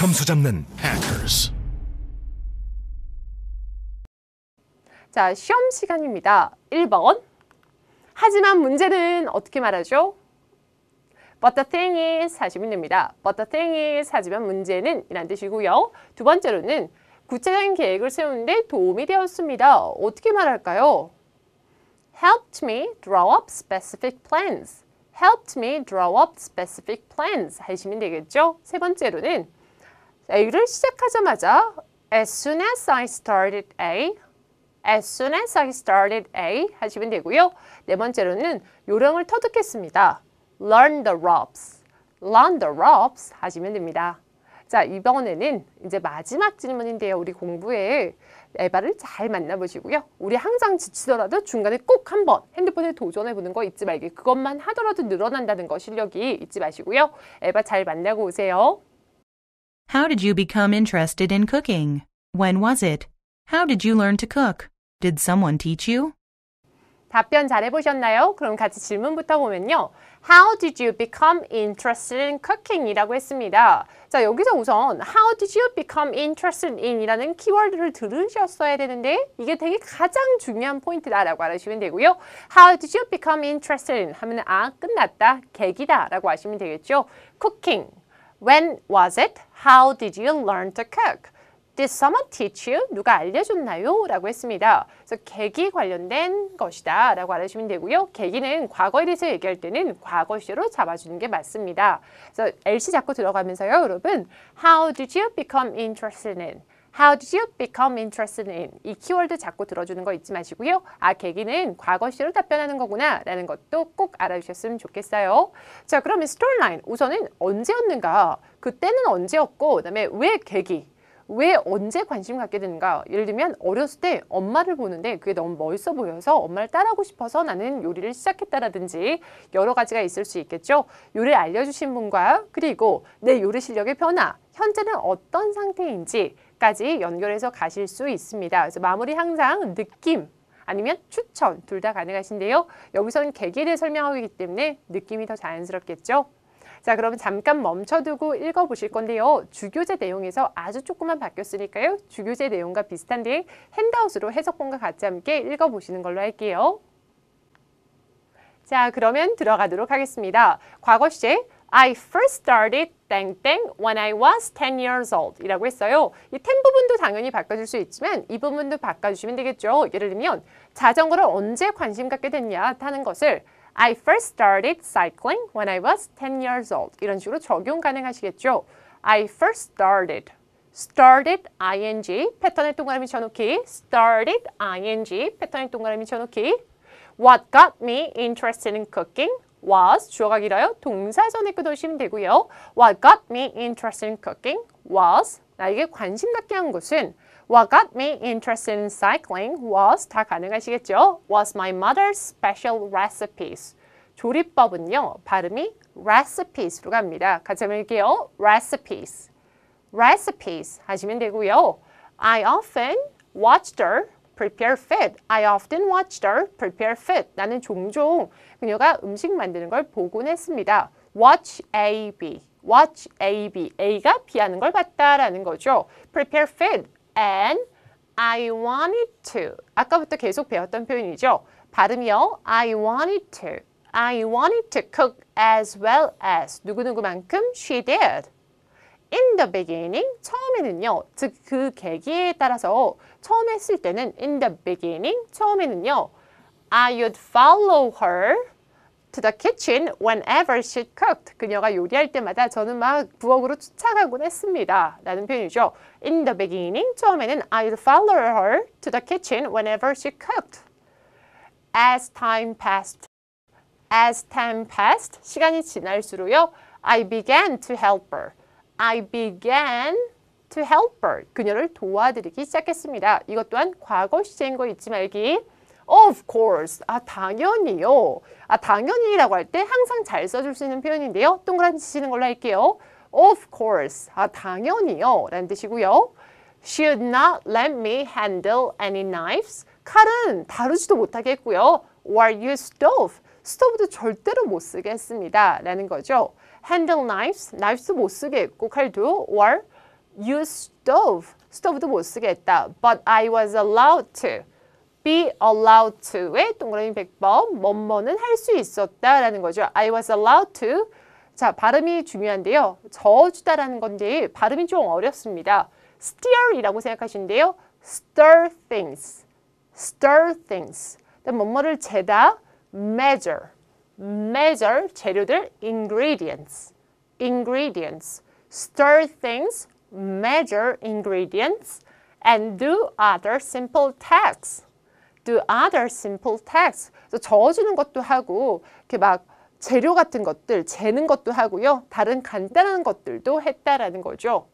점수 잡는 hackers. 자, 시험 시간입니다. 1번. 하지만 문제는 어떻게 말하죠? But the thing is 하시면 됩니다. But the thing is 하지만 문제는 이란 뜻이고요. 두 번째로는 구체적인 계획을 세우는데 도움이 되었습니다. 어떻게 말할까요? helped me draw up specific plans. helped me draw up specific plans 하시면 되겠죠? 세 번째로는 A를 시작하자마자 As soon as I started A As soon as I started A 하시면 되고요. 네 번째로는 요령을 터득했습니다. Learn the ropes Learn the ropes 하시면 됩니다. 자 이번에는 이제 마지막 질문인데요. 우리 공부에 에바를 잘 만나보시고요. 우리 항상 지치더라도 중간에 꼭 한번 핸드폰에 도전해보는 거 잊지 말기. 그것만 하더라도 늘어난다는 거 실력이 잊지 마시고요. 에바 잘 만나고 오세요. How did you become interested in cooking? When was it? How did you learn to cook? Did someone teach you? 답변 잘 해보셨나요? 그럼 같이 질문부터 보면요. How did you become interested in cooking? 이라고 했습니다. 자, 여기서 우선 How did you become interested in? 이라는 키워드를 들으셨어야 되는데 이게 되게 가장 중요한 포인트다라고 알아주시면 되고요. How did you become interested in? 하면 아, 끝났다, 계기다 라고 아시면 되겠죠. Cooking, when was it? How did you learn to cook? Did someone teach you? 누가 알려줬나요? 라고 했습니다. 그래서 계기 관련된 것이다 라고 알아주시면 되고요. 계기는 과거에 대해서 얘기할 때는 과거시로 잡아주는 게 맞습니다. 그래서 LC 자꾸 들어가면서요. 여러분 How did you become interested in? How did you become interested in? 이 키워드 자꾸 들어주는 거 잊지 마시고요. 아, 계기는 과거시로 답변하는 거구나 라는 것도 꼭 알아주셨으면 좋겠어요. 자, 그러면 스토리라인 우선은 언제였는가? 그때는 언제였고 그다음에 왜 계기? 왜 언제 관심 갖게 되는가 예를 들면 어렸을 때 엄마를 보는데 그게 너무 멋있어 보여서 엄마를 따라하고 싶어서 나는 요리를 시작했다라든지 여러 가지가 있을 수 있겠죠 요리를 알려주신 분과 그리고 내 요리 실력의 변화 현재는 어떤 상태인지까지 연결해서 가실 수 있습니다. 그래서 마무리 항상 느낌 아니면 추천 둘 다 가능하신데요. 여기서는 계기를 설명하기 때문에 느낌이 더 자연스럽겠죠. 자 그럼 잠깐 멈춰두고 읽어보실 건데요. 주교제 내용에서 아주 조금만 바뀌었으니까요. 주교제 내용과 비슷한데 핸드아웃으로 해석본과 같이 함께 읽어보시는 걸로 할게요. 자 그러면 들어가도록 하겠습니다. 과거 시제 I first started 땡땡 when I was 10 years old 이라고 했어요. 이10 부분도 당연히 바꿔줄 수 있지만 이 부분도 바꿔주시면 되겠죠. 예를 들면 자전거를 언제 관심 갖게 됐냐 하는 것을 I first started cycling when I was 10 years old 이런 식으로 적용 가능하시겠죠. I first started started ing 패턴의 동그라미 쳐놓기 started ing 패턴의 동그라미 쳐놓기 What got me interested in cooking was 주어가 길어요. 동사전에 끄으시면 되고요. What got me interested in cooking was 나에게 관심 갖게 한 것은 What got me interested in cycling was 다 가능하시겠죠? was my mother's special recipes. 조리법은요. 발음이 recipes로 갑니다. 같이 한번 읽게요. recipes. recipes 하시면 되고요. I often watched her prepare food. I often watched her prepare food. 나는 종종 그녀가 음식 만드는 걸 보곤 했습니다. watch A, B. watch A, B. A가 B 하는 걸 봤다라는 거죠. prepare food and I wanted to. 아까부터 계속 배웠던 표현이죠. 발음이요. I wanted to. I wanted to cook as well as 누구누구만큼 she did. in the beginning 처음에는요. 즉 그 계기에 따라서 처음에 쓸 때는 in the beginning 처음에는요. I would follow her to the kitchen whenever she cooked. 그녀가 요리할 때마다 저는 막 부엌으로 쫓아가곤 했습니다. 라는 표현이죠. In the beginning 처음에는 I would follow her to the kitchen whenever she cooked. As time passed. As time passed. 시간이 지날수록요. I began to help her. I began to help her. 그녀를 도와드리기 시작했습니다. 이것 또한 과거 시제인 거 잊지 말기. Of course. 아, 당연히요. 아, 당연히라고 할 때 항상 잘 써줄 수 있는 표현인데요. 동그라미 치시는 걸로 할게요. Of course. 아, 당연히요. 라는 뜻이고요. Should not let me handle any knives. 칼은 다루지도 못하게 했고요. Or use stove. 스토브도 절대로 못 쓰게 했습니다. 라는 거죠. handle knives, knives 못 쓰게 했고 칼도 or use stove, stove도 못 쓰게 했다. But I was allowed to. be allowed to의 동그라미 100번 뭐뭐는 할 수 있었다라는 거죠. I was allowed to. 자, 발음이 중요한데요. 저어주다라는 건데 발음이 좀 어렵습니다. stir이라고 생각하시는데요. stir things, stir things. 뭐뭐를 재다, measure. measure 재료들 ingredients ingredients stir things measure ingredients and do other simple tasks do other simple tasks 저어주는 것도 하고 이렇게 막 재료 같은 것들 재는 것도 하고요 다른 간단한 것들도 했다라는 거죠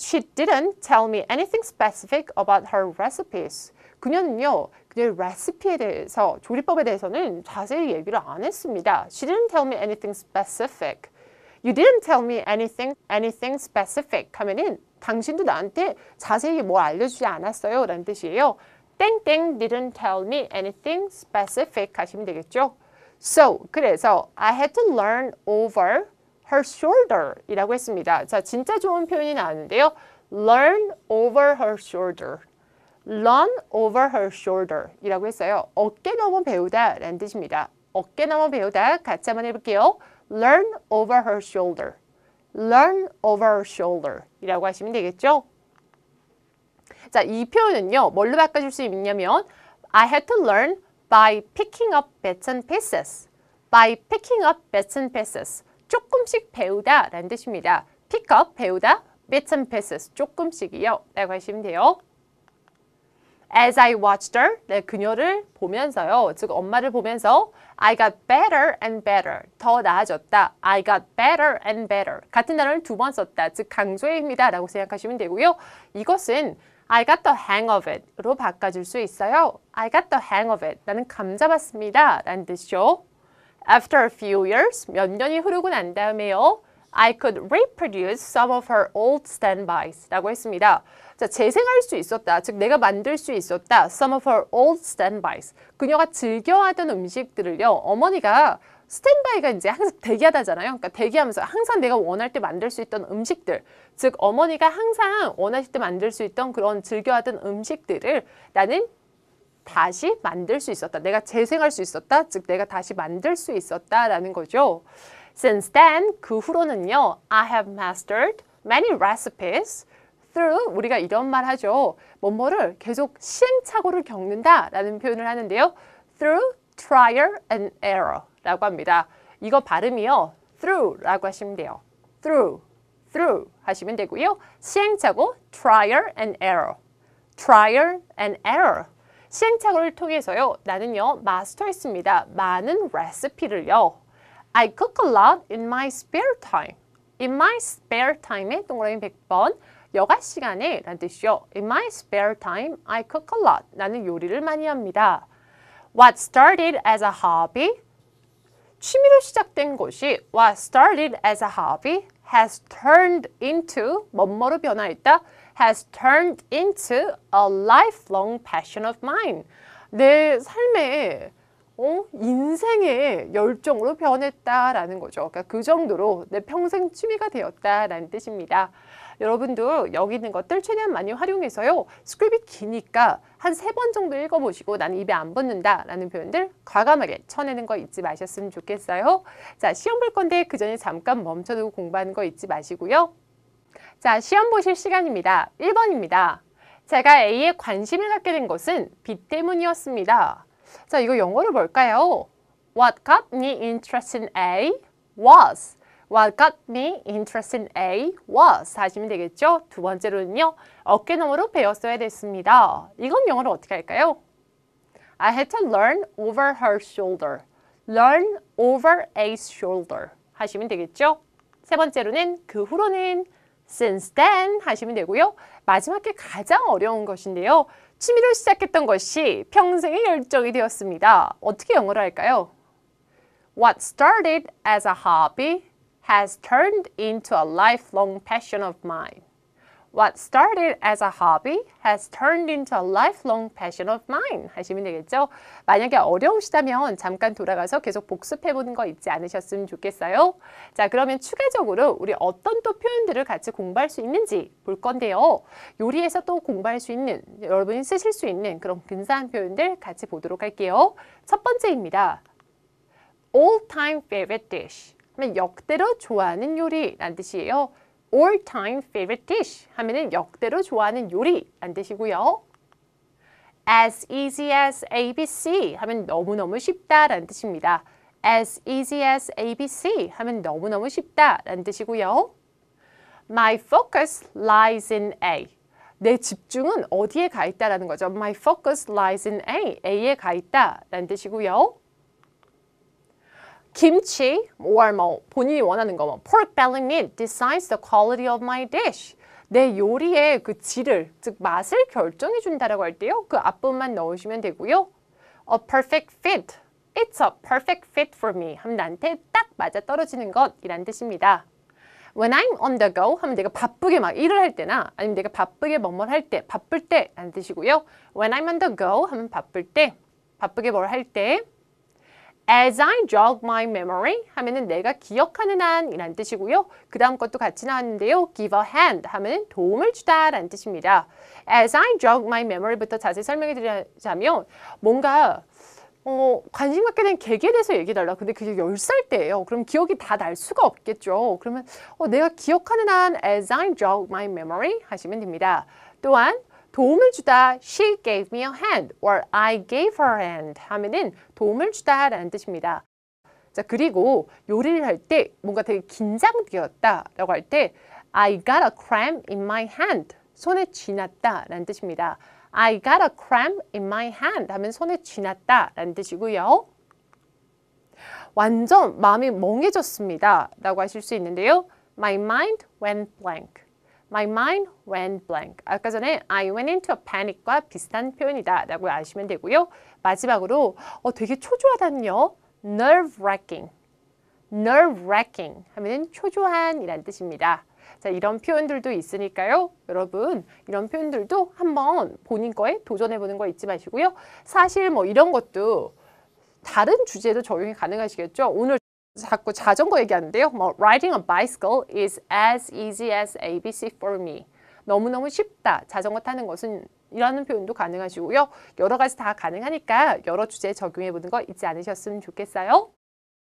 She didn't tell me anything specific about her recipes 그녀는요 그녀의 레시피에 대해서 조리법에 대해서는 자세히 얘기를 안 했습니다. She didn't tell me anything specific. You didn't tell me anything anything specific 하면은 당신도 나한테 자세히 뭘 알려주지 않았어요 라는 뜻이에요. 땡땡 didn't tell me anything specific 하시면 되겠죠. So 그래서 I had to learn over her shoulder 이라고 했습니다. 자 진짜 좋은 표현이 나왔는데요. learn over her shoulder run over her shoulder 이라고 했어요. 어깨 넘어 배우다 라는 뜻입니다. 어깨 넘어 배우다 같이 한번 해볼게요. learn over her shoulder learn over her shoulder 이라고 하시면 되겠죠. 자, 이 표현은요. 뭘로 바꿔줄 수 있냐면 I had to learn by picking up bits and pieces by picking up bits and pieces 조금씩 배우다 라는 뜻입니다. pick up 배우다 bits and pieces 조금씩이요 라고 하시면 돼요. as I watched her, 네, 그녀를 보면서요. 즉 엄마를 보면서 I got better and better, 더 나아졌다. I got better and better. 같은 단어를 두 번 썼다. 즉 강조입니다. 라고 생각하시면 되고요. 이것은 I got the hang of it 로 바꿔줄 수 있어요. I got the hang of it. 나는 감 잡았습니다. 라는 뜻이죠. After a few years, 몇 년이 흐르고 난 다음에요. I could reproduce some of her old standbys 라고 했습니다. 자, 재생할 수 있었다. 즉 내가 만들 수 있었다. some of her old standbys. 그녀가 즐겨하던 음식들을요. 어머니가 스탠바이가 이제 항상 대기하다잖아요. 그러니까 대기하면서 항상 내가 원할 때 만들 수 있던 음식들, 즉 어머니가 항상 원하실 때 만들 수 있던 그런 즐겨하던 음식들을 나는 다시 만들 수 있었다. 내가 재생할 수 있었다. 즉 내가 다시 만들 수 있었다라는 거죠. Since then, 그 후로는요, I have mastered many recipes through 우리가 이런 말 하죠. 뭐뭐를 계속 시행착오를 겪는다 라는 표현을 하는데요. through trial and error 라고 합니다. 이거 발음이요. through 라고 하시면 돼요. through, through 하시면 되고요. 시행착오, trial and error, trial and error 시행착오를 통해서요. 나는요. 마스터했습니다. 많은 레시피를요. I cook a lot in my spare time. In my spare time에 동그라미 100번 여가 시간에 라는 뜻이요. In my spare time, I cook a lot. 나는 요리를 많이 합니다. What started as a hobby? 취미로 시작된 것이 what started as a hobby has turned into 뭐뭐로 변화했다? has turned into a lifelong passion of mine. 내 삶의 어? 인생의 열정으로 변했다라는 거죠. 그러니까 그 정도로 내 평생 취미가 되었다라는 뜻입니다. 여러분도 여기 있는 것들 최대한 많이 활용해서요. 스크립이 기니까 한 세 번 정도 읽어보시고 난 입에 안 붙는다라는 표현들 과감하게 쳐내는 거 잊지 마셨으면 좋겠어요. 자, 시험 볼 건데 그 전에 잠깐 멈춰두고 공부하는 거 잊지 마시고요. 자, 시험 보실 시간입니다. 일번입니다 제가 A에 관심을 갖게 된 것은 B 때문이었습니다. 자, 이거 영어로 뭘까요? What got me interested in A was What got me interested in A was 하시면 되겠죠? 두 번째로는요. 어깨너머로 배웠어야 됐습니다. 이건 영어로 어떻게 할까요? I had to learn over her shoulder. learn over a shoulder 하시면 되겠죠? 세 번째로는 그 후로는 since then 하시면 되고요. 마지막에 가장 어려운 것인데요. 취미로 시작했던 것이 평생의 열정이 되었습니다. 어떻게 영어로 할까요? What started as a hobby has turned into a lifelong passion of mine. What started as a hobby has turned into a lifelong passion of mine 하시면 되겠죠. 만약에 어려우시다면 잠깐 돌아가서 계속 복습해보는 거 잊지 않으셨으면 좋겠어요. 자 그러면 추가적으로 우리 어떤 또 표현들을 같이 공부할 수 있는지 볼 건데요. 요리에서 또 공부할 수 있는 여러분이 쓰실 수 있는 그런 근사한 표현들 같이 보도록 할게요. 첫 번째입니다. All time favorite dish 하면 역대로 좋아하는 요리라는 뜻이에요. all time favorite dish 하면은 역대로 좋아하는 요리란 뜻이고요. as easy as ABC 하면 너무너무 쉽다라는 뜻입니다. as easy as ABC 하면 너무너무 쉽다라는 뜻이고요. My focus lies in A. 내 집중은 어디에 가 있다라는 거죠. My focus lies in A. A에 가 있다라는 뜻이고요. 김치 or 뭐 본인이 원하는 거뭐 pork belly meat decides the quality of my dish. 내 요리의 그 질을 즉 맛을 결정해 준다라고 할 때요. 그 앞부분만 넣으시면 되고요. A perfect fit. It's a perfect fit for me. 함 나한테 딱 맞아 떨어지는 것이란 뜻입니다. When I'm on the go 하면 내가 바쁘게 막 일을 할 때나 아니면 내가 바쁘게 뭐뭘 할 때, 바쁠 때라는 뜻이고요. When I'm on the go 하면 바쁠 때, 바쁘게 뭘 할 때. As I jog my memory 하면은 내가 기억하는 한이란 뜻이고요. 그 다음 것도 같이 나왔는데요. Give a hand 하면은 도움을 주다 라는 뜻입니다. As I jog my memory부터 자세히 설명해 드리자면 뭔가 어, 관심 갖게 된 계기에 대해서 얘기해달라. 근데 그게 열 살 때예요. 그럼 기억이 다 날 수가 없겠죠. 그러면 어, 내가 기억하는 한 as I jog my memory 하시면 됩니다. 또한 도움을 주다 she gave me a hand or I gave her a hand 하면은 도움을 주다 라는 뜻입니다. 자 그리고 요리를 할 때 뭔가 되게 긴장되었다 라고 할 때 I got a cramp in my hand 손에 쥐났다 라는 뜻입니다. I got a cramp in my hand 하면 손에 쥐났다 라는 뜻이고요. 완전 마음이 멍해졌습니다 라고 하실 수 있는데요. My mind went blank. My mind went blank. 아까 전에 I went into a panic과 비슷한 표현이다 라고 아시면 되고요. 마지막으로 어, 되게 초조하다는요. nerve-wracking. nerve-wracking 하면 초조한이란 뜻입니다. 자, 이런 표현들도 있으니까요. 여러분, 이런 표현들도 한번 본인 거에 도전해보는 거 잊지 마시고요. 사실 뭐 이런 것도 다른 주제도 적용이 가능하시겠죠. 오늘 자꾸 자전거 얘기하는데요. 뭐 riding a bicycle is as easy as ABC for me. 너무너무 쉽다. 자전거 타는 것은 이라는 표현도 가능하시고요. 여러 가지 다 가능하니까 여러 주제에 적용해 보는 거 잊지 않으셨으면 좋겠어요.